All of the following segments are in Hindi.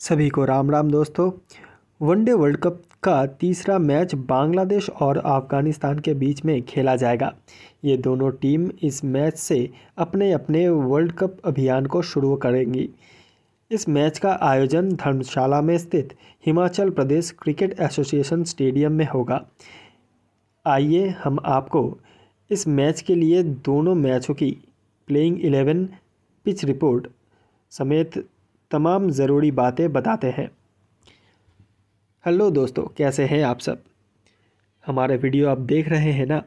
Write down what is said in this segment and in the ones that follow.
सभी को राम राम दोस्तों वनडे वर्ल्ड कप का तीसरा मैच बांग्लादेश और अफगानिस्तान के बीच में खेला जाएगा ये दोनों टीम इस मैच से अपने अपने वर्ल्ड कप अभियान को शुरू करेंगी इस मैच का आयोजन धर्मशाला में स्थित Himachal Pradesh cricket association stadium में होगा आइए हम आपको इस मैच के लिए दोनों मैचों की प्लेइंग इलेवन पिच रिपोर्ट समेत तमाम ज़रूरी बातें बताते हैं हेलो दोस्तों कैसे हैं आप सब हमारे वीडियो आप देख रहे हैं ना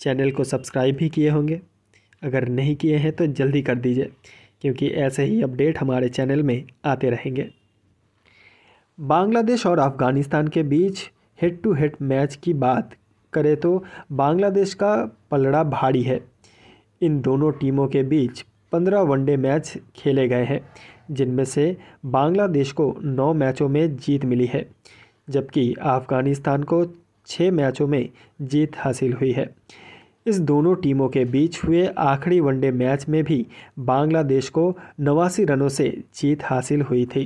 चैनल को सब्सक्राइब भी किए होंगे अगर नहीं किए हैं तो जल्दी कर दीजिए क्योंकि ऐसे ही अपडेट हमारे चैनल में आते रहेंगे बांग्लादेश और अफ़गानिस्तान के बीच हेड टू हेड मैच की बात करें तो बांग्लादेश का पलड़ा भारी है इन दोनों टीमों के बीच पंद्रह वनडे मैच खेले गए हैं जिनमें से बांग्लादेश को नौ मैचों में जीत मिली है जबकि अफगानिस्तान को छः मैचों में जीत हासिल हुई है इस दोनों टीमों के बीच हुए आखिरी वनडे मैच में भी बांग्लादेश को नवासी रनों से जीत हासिल हुई थी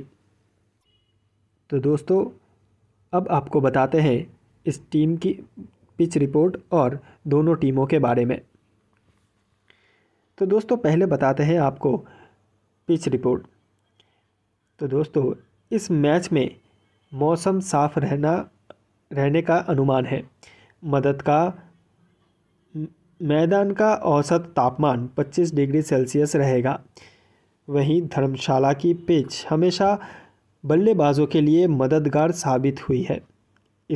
तो दोस्तों अब आपको बताते हैं इस टीम की पिच रिपोर्ट और दोनों टीमों के बारे में तो दोस्तों पहले बताते हैं आपको पिच रिपोर्ट तो दोस्तों इस मैच में मौसम साफ रहना रहने का अनुमान है मदद का मैदान का औसत तापमान 25 डिग्री सेल्सियस रहेगा वहीं धर्मशाला की पिच हमेशा बल्लेबाजों के लिए मददगार साबित हुई है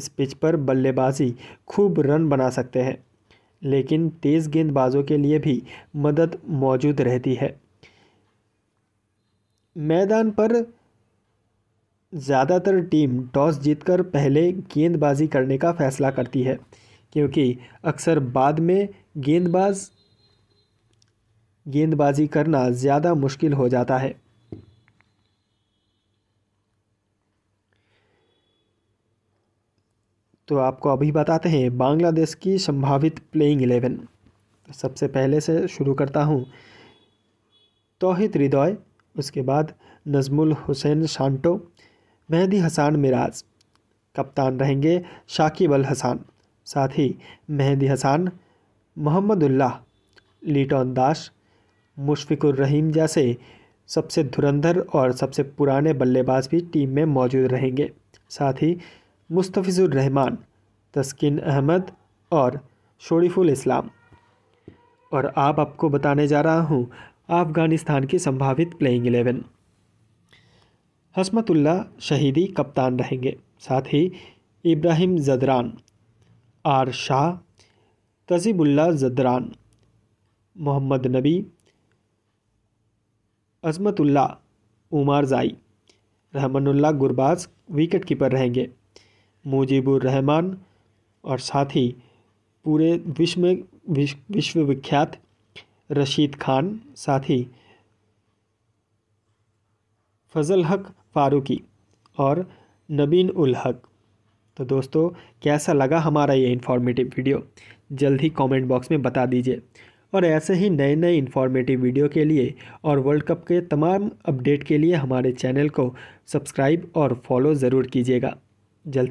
इस पिच पर बल्लेबाजी खूब रन बना सकते हैं लेकिन तेज़ गेंदबाजों के लिए भी मदद मौजूद रहती है मैदान पर ज़्यादातर टीम टॉस जीतकर पहले गेंदबाजी करने का फैसला करती है क्योंकि अक्सर बाद में गेंदबाज गेंदबाजी करना ज़्यादा मुश्किल हो जाता है तो आपको अभी बताते हैं बांग्लादेश की संभावित प्लेइंग इलेवन सबसे पहले से शुरू करता हूँ तोहित हृदय उसके बाद नज़मुल हुसैन शांटो मेहदी हसान मिराज कप्तान रहेंगे शाकिब अल हसान साथ ही मेहदी हसान मोहम्मदुल्लाह लीटॉन दास मुशफिकुर रहीम जैसे सबसे धुरंधर और सबसे पुराने बल्लेबाज भी टीम में मौजूद रहेंगे साथ ही मुस्तफ़िजुर रहमान तस्किन अहमद और शोरीफुल इस्लाम और आप आपको बताने जा रहा हूँ अफगानिस्तान की संभावित प्लेइंग एलेवन हसमतुल्ला शहीदी कप्तान रहेंगे साथ ही इब्राहिम जदरान आर शाह तजीबुल्ला जदरान मोहम्मद नबी अजमतुल्ला उमर जाई रहमानुल्ला गुरबाज विकेट कीपर रहेंगे मुजीबुर रहमान और साथ ही पूरे विश्व में विश्व विख्यात रशीद खान साथी फजल हक फारूकी और नबीन उल हक तो दोस्तों कैसा लगा हमारा ये इन्फॉर्मेटिव वीडियो जल्द ही कॉमेंट बॉक्स में बता दीजिए और ऐसे ही नए नए इन्फॉर्मेटिव वीडियो के लिए और वर्ल्ड कप के तमाम अपडेट के लिए हमारे चैनल को सब्सक्राइब और फॉलो ज़रूर कीजिएगा जल्दी